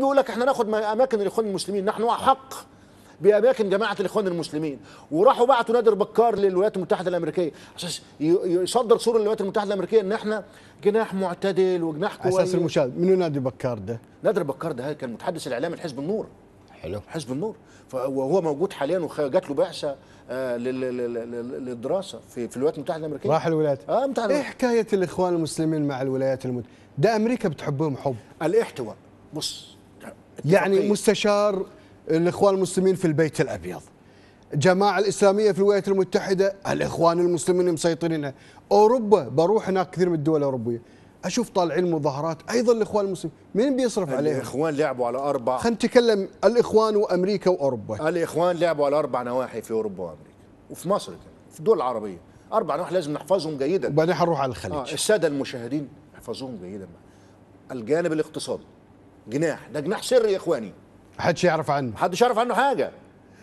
بيقول لك احنا ناخد اماكن الاخوان المسلمين نحن احق باماكن جماعه الاخوان المسلمين وراحوا بعتوا نادر بكار للولايات المتحده الامريكيه عشان يصدر صوره للولايات المتحده الامريكيه ان احنا جناح معتدل وجناح كويس اساس المشاهد منو نادر بكار ده؟ نادر بكار ده كان متحدث الاعلام لحزب النور حلو حزب النور وهو موجود حاليا وجات له بعثه آه، للدراسه في في الولايات المتحده الامريكيه راح الولايات اه المتحده ايه حكايه الاخوان المسلمين مع الولايات المتحده ده امريكا بتحبهم حب الاحتواء بص يعني مستشار الاخوان المسلمين في البيت الابيض جماعة الإسلامية في الولايات المتحدة الإخوان المسلمين مسيطرينها أوروبا بروح هناك كثير من الدول الأوروبية أشوف طالعين مظاهرات أيضا الإخوان المسلمين مين بيصرف عليهم الإخوان لعبوا على أربع خلينا نتكلم الإخوان وأمريكا وأوروبا الإخوان لعبوا على أربع نواحي في أوروبا وأمريكا وفي مصر كمان في الدول العربية أربع نواحي لازم نحفظهم جيدا وبعدين هنروح على الخليج آه السادة المشاهدين احفظوهم جيدا الجانب الاقتصادي جناح ده جناح سري يا اخواني محدش يعرف عنه محدش يعرف عنه حاجه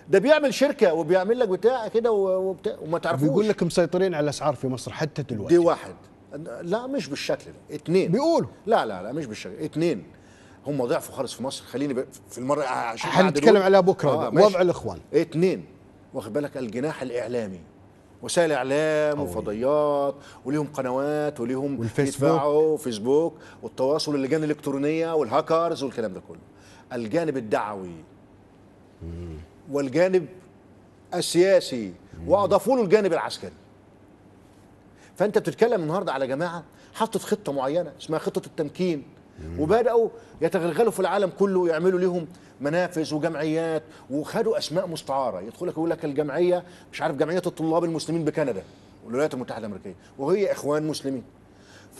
ده بيعمل شركه وبيعمل لك بتاع كده وبتاع وما تعرفوش بيقول لك مسيطرين على الاسعار في مصر حتى دلوقتي دي واحد لا مش بالشكل ده اثنين بيقولوا لا لا لا مش بالشكل اثنين هم ضعفوا خالص في مصر خليني في المره عشان هنتكلم عليها بكره آه وضع الاخوان اثنين واخد بالك الجناح الاعلامي وسائل اعلام وفضائيات وليهم قنوات وليهم يدفعوا فيسبوك والتواصل اللجان الالكترونيه والهاكرز والكلام ده كله الجانب الدعوي والجانب السياسي واضافوا له الجانب العسكري فانت بتتكلم النهارده على جماعه حطت خطه معينه اسمها خطه التمكين وبداوا يتغلغلوا في العالم كله ويعملوا ليهم منافذ وجمعيات وخدوا اسماء مستعاره يدخل لك يقول لك الجمعيه مش عارف جمعيه الطلاب المسلمين بكندا والولايات المتحده الامريكيه وهي اخوان مسلمين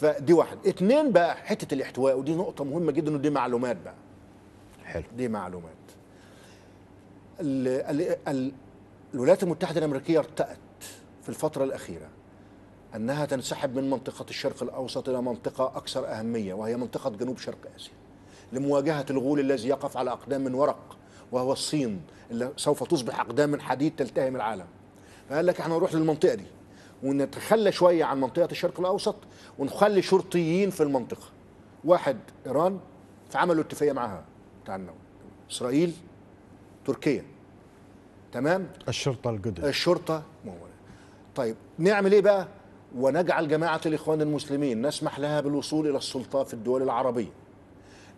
فدي واحد اثنين بقى حته الاحتواء ودي نقطه مهمه جدا ودي معلومات بقى حلو دي معلومات ال ال الولايات المتحده الامريكيه ارتأت في الفتره الاخيره أنها تنسحب من منطقة الشرق الأوسط إلى منطقة أكثر أهمية وهي منطقة جنوب شرق آسيا لمواجهة الغول الذي يقف على أقدام من ورق وهو الصين اللي سوف تصبح أقدام من حديد تلتهم العالم فقال لك احنا نروح للمنطقة دي ونتخلى شوية عن منطقة الشرق الأوسط ونخلي شرطيين في المنطقة واحد إيران فعملوا اتفاقية معاها بتاع النووي إسرائيل تركيا تمام الشرطة القدس الشرطة مولا. طيب نعمل ايه بقى ونجعل جماعة الإخوان المسلمين نسمح لها بالوصول إلى السلطة في الدول العربية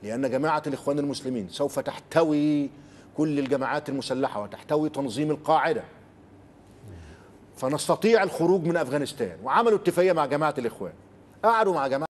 لأن جماعة الإخوان المسلمين سوف تحتوي كل الجماعات المسلحة وتحتوي تنظيم القاعدة فنستطيع الخروج من أفغانستان وعملوا اتفاقية مع جماعة الإخوان قعدوا مع جماعة